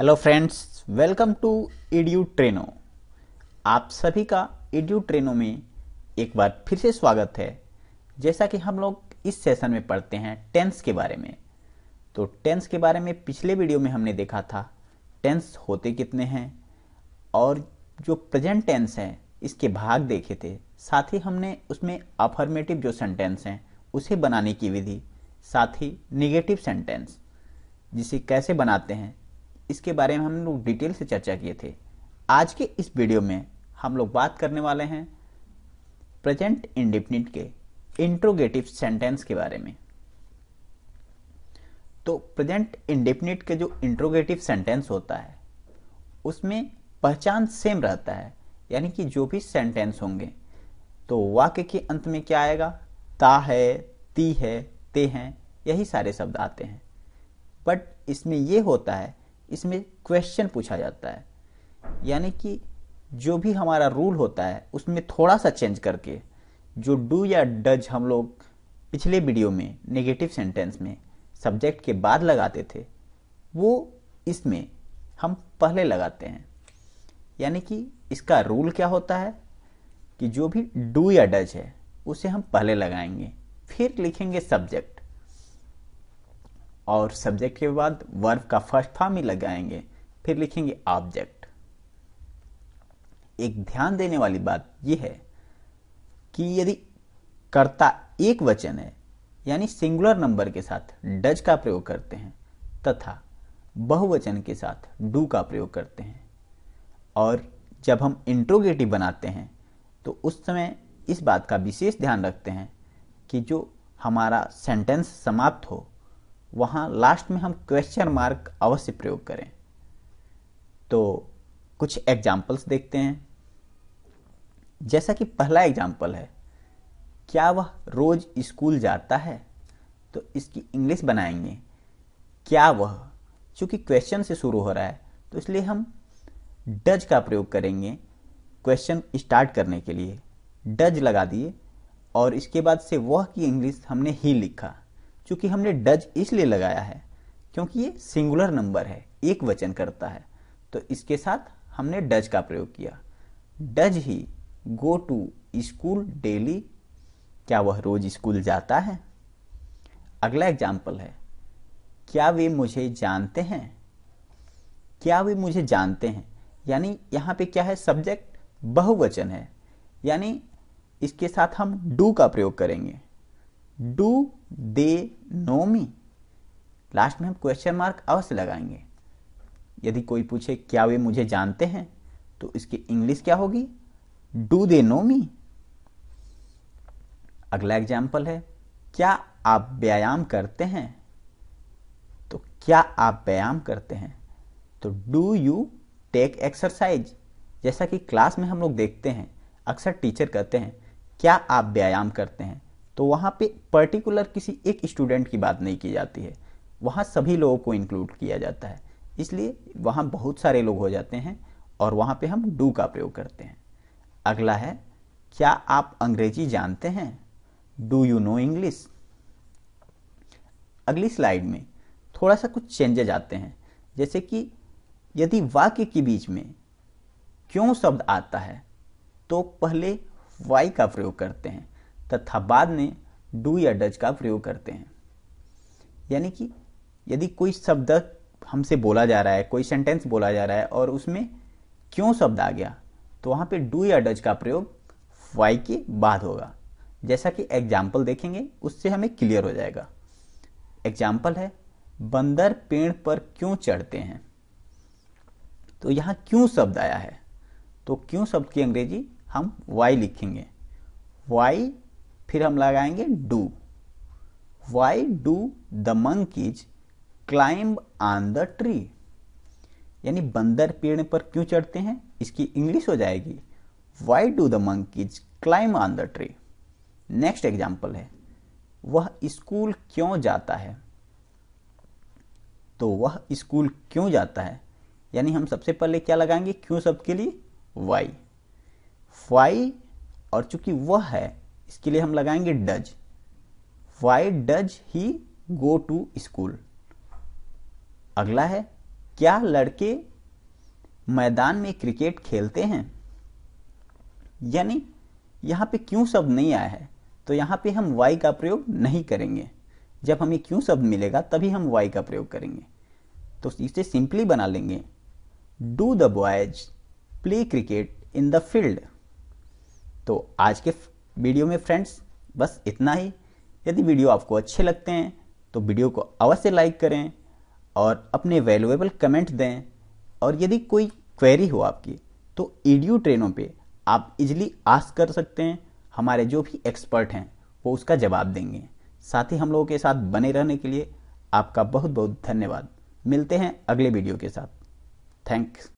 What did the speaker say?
hello friends welcome to EduTreno आप सभी का एड्यू ट्रेनो में एक बार फिर से स्वागत है जैसा कि हम लोग इस सेशन में पढ़ते हैं टेंस के बारे में तो टेंस के बारे में पिछले वीडियो में हमने देखा था टेंस होते कितने हैं और जो प्रेजेंट टेंस है इसके भाग देखे थे साथ ही हमने उसमें अफर्मेटिव जो सेंटेंस हैं उसे बनाने की विधि साथ ही निगेटिव सेंटेंस जिसे कैसे बनाते हैं इसके बारे में हम लोग डिटेल से चर्चा किए थे आज के इस वीडियो में हम लोग बात करने वाले हैं प्रेजेंट इंडिपेंडेंट के इंट्रोगेटिव सेंटेंस के बारे में तो प्रेजेंट इंडिपेंडेंट के जो इंट्रोगेटिव सेंटेंस होता है उसमें पहचान सेम रहता है यानी कि जो भी सेंटेंस होंगे तो वाक्य के अंत में क्या आएगा ता है ती है ते हैं यही सारे शब्द आते हैं बट इसमें यह होता है इसमें क्वेश्चन पूछा जाता है यानी कि जो भी हमारा रूल होता है उसमें थोड़ा सा चेंज करके जो डू या डज हम लोग पिछले वीडियो में नेगेटिव सेंटेंस में सब्जेक्ट के बाद लगाते थे वो इसमें हम पहले लगाते हैं यानी कि इसका रूल क्या होता है कि जो भी डू या डज है उसे हम पहले लगाएंगे फिर लिखेंगे सब्जेक्ट और सब्जेक्ट के बाद वर्ब का फर्स्ट फॉर्म ही लगाएंगे फिर लिखेंगे ऑब्जेक्ट एक ध्यान देने वाली बात यह है कि यदि कर्ता एक वचन है यानी सिंगुलर नंबर के साथ डज का प्रयोग करते हैं तथा बहुवचन के साथ डू का प्रयोग करते हैं और जब हम इंट्रोगेटिव बनाते हैं तो उस समय इस बात का विशेष ध्यान रखते हैं कि जो हमारा सेंटेंस समाप्त हो वहाँ लास्ट में हम क्वेश्चन मार्क अवश्य प्रयोग करें तो कुछ एग्जाम्पल्स देखते हैं जैसा कि पहला एग्जाम्पल है क्या वह रोज स्कूल जाता है तो इसकी इंग्लिश बनाएंगे क्या वह चूँकि क्वेश्चन से शुरू हो रहा है तो इसलिए हम डज का प्रयोग करेंगे क्वेश्चन स्टार्ट करने के लिए डज लगा दिए और इसके बाद से वह की इंग्लिश हमने ही लिखा क्योंकि हमने डज इसलिए लगाया है क्योंकि ये सिंगुलर नंबर है एक वचन करता है तो इसके साथ हमने डज का प्रयोग किया does he go to school daily क्या वह रोज स्कूल जाता है अगला एग्जाम्पल है क्या वे मुझे जानते हैं क्या वे मुझे जानते हैं यानी यहाँ पे क्या है सब्जेक्ट बहुवचन है यानी इसके साथ हम डू का प्रयोग करेंगे do they know me last में हम क्वेश्चन मार्क अवश्य लगाएंगे यदि कोई पूछे क्या वे मुझे जानते हैं तो इसकी इंग्लिश क्या होगी डू दे नो मी अगला एग्जाम्पल है क्या आप व्यायाम करते हैं तो क्या आप व्यायाम करते हैं तो डू यू टेक एक्सरसाइज जैसा कि क्लास में हम लोग देखते हैं अक्सर टीचर कहते हैं क्या आप व्यायाम करते हैं तो वहाँ पे पर्टिकुलर किसी एक स्टूडेंट की बात नहीं की जाती है वहाँ सभी लोगों को इंक्लूड किया जाता है इसलिए वहाँ बहुत सारे लोग हो जाते हैं और वहाँ पे हम डू का प्रयोग करते हैं अगला है क्या आप अंग्रेजी जानते हैं डू यू नो इंग्लिश अगली स्लाइड में थोड़ा सा कुछ चेंजेज आते हैं जैसे कि यदि वाक्य के बीच में क्यों शब्द आता है तो पहले वाई का प्रयोग करते हैं तथा बाद में डू या डज का प्रयोग करते हैं यानी कि यदि कोई शब्द हमसे बोला जा रहा है कोई सेंटेंस बोला जा रहा है और उसमें क्यों शब्द आ गया तो वहां पे डू या डज का प्रयोग वाई के बाद होगा जैसा कि एग्जाम्पल देखेंगे उससे हमें क्लियर हो जाएगा एग्जाम्पल है बंदर पेड़ पर क्यों चढ़ते हैं तो यहां क्यों शब्द आया है तो क्यों शब्द की अंग्रेजी हम वाई लिखेंगे वाई फिर हम लगाएंगे do why do the monkeys climb on the tree यानी बंदर पेड़ पर क्यों चढ़ते हैं इसकी इंग्लिश हो जाएगी why do the monkeys climb on the tree next example है वह स्कूल क्यों जाता है तो वह स्कूल क्यों जाता है यानी हम सबसे पहले क्या लगाएंगे क्यों सबके लिए वाई वाई और चूंकि वह है इसके लिए हम लगाएंगे does why does he go to school अगला है क्या लड़के मैदान में क्रिकेट खेलते हैं यानी यहां पे क्यों शब्द नहीं आया है तो यहां पे हम वाई का प्रयोग नहीं करेंगे जब हमें क्यों शब्द मिलेगा तभी हम वाई का प्रयोग करेंगे तो इसे सिंपली बना लेंगे do the boys play cricket in the field तो आज के वीडियो में फ्रेंड्स बस इतना ही यदि वीडियो आपको अच्छे लगते हैं तो वीडियो को अवश्य लाइक करें और अपने वैल्यूएबल कमेंट दें और यदि कोई क्वेरी हो आपकी तो ईडियो ट्रेनों पे आप इजली आस्क कर सकते हैं हमारे जो भी एक्सपर्ट हैं वो उसका जवाब देंगे साथ ही हम लोगों के साथ बने रहने के लिए आपका बहुत बहुत धन्यवाद मिलते हैं अगले वीडियो के साथ थैंक्स